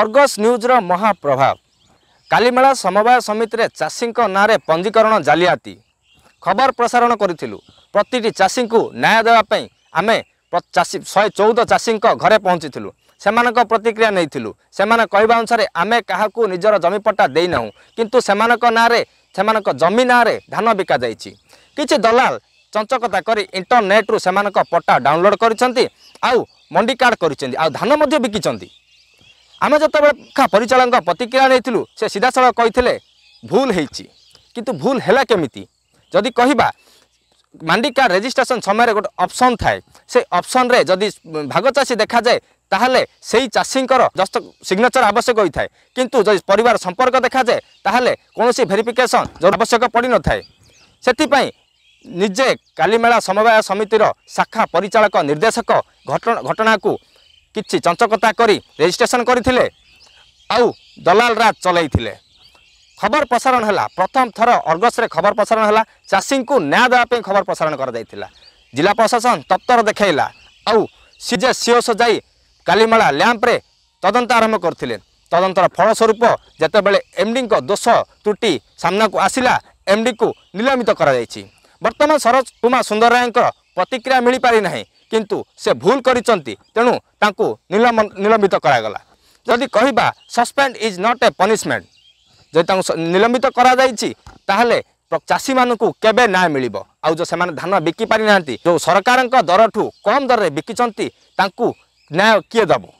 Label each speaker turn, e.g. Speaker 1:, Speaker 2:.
Speaker 1: Argus ନ୍ୟୁଜ୍ର ମହାପ୍ରଭାବ Kalimela ସମବାୟ ସମିତିରେ ଚାଷୀଙ୍କ ନାଁରେ ପଞ୍ଜୀକରଣ ଜାଲିଆତି ଖବର ପ୍ରସାରଣ କରିଥିଲୁ ପ୍ରତିଟି ଚାଷୀଙ୍କୁ ନ୍ୟାୟ ଦେବା ପାଇଁ ଆମେ ଚାଷୀ ଶହେ ଚଉଦ ଚାଷୀଙ୍କ ଘରେ ପହଞ୍ଚିଥିଲୁ ସେମାନଙ୍କ ପ୍ରତିକ୍ରିୟା ନେଇଥିଲୁ ସେମାନେ କହିବା ଅନୁସାରେ ଆମେ କାହାକୁ ନିଜର ଜମିପଟା ଦେଇନାହୁଁ କିନ୍ତୁ ସେମାନଙ୍କ ନାଁରେ ସେମାନଙ୍କ ଜମି ନାଁରେ ଧାନ ବିକା ଯାଇଛି କିଛି ଦଲାଲ ଚଞ୍ଚକତା କରି ଇଣ୍ଟରନେଟ୍ରୁ ସେମାନଙ୍କ ପଟା ଡାଉନଲୋଡ଼୍ କରିଛନ୍ତି ଆଉ ମଣ୍ଡି କାର୍ଡ଼ କରିଛନ୍ତି ଆଉ ଧାନ ମଧ୍ୟ ବିକିଛନ୍ତି ଆମେ ଯେତେବେଳେ ପରିଚାଳକଙ୍କ ପ୍ରତିକ୍ରିୟା ନେଇଥିଲୁ ସେ ସିଧାସଳଖ କହିଥିଲେ ଭୁଲ ହେଇଛି କିନ୍ତୁ ଭୁଲ ହେଲା କେମିତି ଯଦି କହିବା ମାଣ୍ଡି କାର୍ଡ଼ ରେଜିଷ୍ଟ୍ରେସନ ସମୟରେ ଗୋଟେ ଅପସନ୍ ଥାଏ ସେ ଅପସନ୍ରେ ଯଦି ଭାଗ ଚାଷୀ ଦେଖାଯାଏ ତାହେଲେ ସେଇ ଚାଷୀଙ୍କର ଜଷ୍ଟ ସିଗ୍ନେଚର ଆବଶ୍ୟକ ହୋଇଥାଏ କିନ୍ତୁ ଯଦି ପରିବାର ସମ୍ପର୍କ ଦେଖାଯାଏ ତାହେଲେ କୌଣସି ଭେରିଫିକେସନ ଆବଶ୍ୟକ ପଡ଼ିନଥାଏ ସେଥିପାଇଁ ନିଜେ କାଲିମେଳା ସମବାୟ ସମିତିର ଶାଖା ପରିଚାଳକ ନିର୍ଦ୍ଦେଶକ ଘଟଣାକୁ କିଛି ଚଞ୍ଚକତା କରି ରେଜିଷ୍ଟ୍ରେସନ କରିଥିଲେ ଆଉ ଦଲାଲ ରାଜ ଚଲାଇଥିଲେ ଖବର ପ୍ରସାରଣ ହେଲା ପ୍ରଥମ ଥର ଅର୍ଗସରେ ଖବର ପ୍ରସାରଣ ହେଲା ଚାଷୀଙ୍କୁ ନ୍ୟାୟ ଦେବା ପାଇଁ ଖବର ପ୍ରସାରଣ କରାଯାଇଥିଲା ଜିଲ୍ଲା ପ୍ରଶାସନ ତତ୍ତର ଦେଖାଇଲା ଆଉ ସିଜେ ସିଓସ ଯାଇ କାଲିମେଳା ଲ୍ୟାମ୍ପରେ ତଦନ୍ତ ଆରମ୍ଭ କରିଥିଲେ ତଦନ୍ତର ଫଳସ୍ୱରୂପ ଯେତେବେଳେ ଏମ୍ଡିଙ୍କ ଦୋଷ ତ୍ରୁଟି ସାମ୍ନାକୁ ଆସିଲା ଏମ୍ଡିକୁ ନିଲମ୍ବିତ କରାଯାଇଛି ବର୍ତ୍ତମାନ ଶରତ କୁମାର ସୁନ୍ଦର ରାୟଙ୍କ ପ୍ରତିକ୍ରିୟା ମିଳିପାରି ନାହିଁ କିନ୍ତୁ ସେ ଭୁଲ କରିଛନ୍ତି ତେଣୁ ତାଙ୍କୁ ନିଲମ୍ବିତ କରାଗଲା ଯଦି କହିବା suspend is not a punishment ଯଦି ତାଙ୍କୁ ନିଲମ୍ବିତ କରାଯାଇଛି ତାହେଲେ ଚାଷୀମାନଙ୍କୁ କେବେ ନ୍ୟାୟ ମିଳିବ ଆଉ ଯେଉଁ ସେମାନେ ଧାନ ବିକି ପାରିନାହାନ୍ତି ଯେଉଁ ସରକାରଙ୍କ ଦରଠୁ କମ୍ ଦରରେ ବିକିଛନ୍ତି ତାଙ୍କୁ ନ୍ୟାୟ କିଏ ଦେବ